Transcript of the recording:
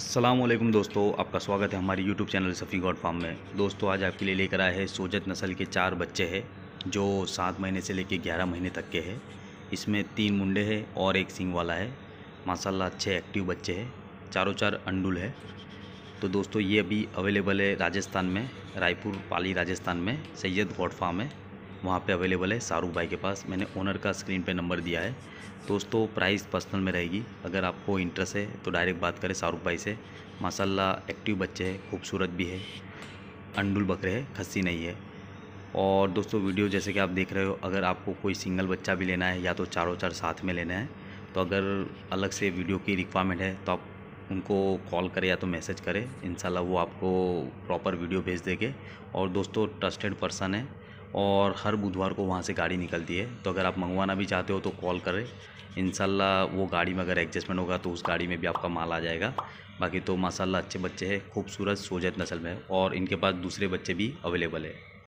असलम दोस्तों आपका स्वागत है हमारे YouTube channel Safi god farm में दोस्तों आज आपके लिए लेकर आए हैं सोजत नस्ल के चार बच्चे हैं जो सात महीने से लेकर ग्यारह महीने तक के हैं इसमें तीन मुंडे हैं और एक सिंग वाला है माशाल्लाह अच्छे एक्टिव बच्चे हैं चारों चार अंडुल है तो दोस्तों ये अभी अवेलेबल है राजस्थान में रायपुर पाली राजस्थान में सैयद गॉड फार्म है वहाँ पे अवेलेबल है शाहरुख भाई के पास मैंने ओनर का स्क्रीन पे नंबर दिया है दोस्तों प्राइस पर्सनल में रहेगी अगर आपको इंटरेस्ट है तो डायरेक्ट बात करें शाहरुख भाई से माशाला एक्टिव बच्चे हैं खूबसूरत भी है अंडुल बकरे है खस्सी नहीं है और दोस्तों वीडियो जैसे कि आप देख रहे हो अगर आपको कोई सिंगल बच्चा भी लेना है या तो चारों चार साथ में लेना है तो अगर अलग से वीडियो की रिक्वायरमेंट है तो आप उनको कॉल करें या तो मैसेज करें इन वो आपको प्रॉपर वीडियो भेज देंगे और दोस्तों ट्रस्टेड पर्सन है और हर बुधवार को वहाँ से गाड़ी निकलती है तो अगर आप मंगवाना भी चाहते हो तो कॉल करें इन वो गाड़ी में अगर एडजस्टमेंट होगा तो उस गाड़ी में भी आपका माल आ जाएगा बाकी तो माशाला अच्छे बच्चे हैं खूबसूरत सोजत नस्ल में और इनके पास दूसरे बच्चे भी अवेलेबल है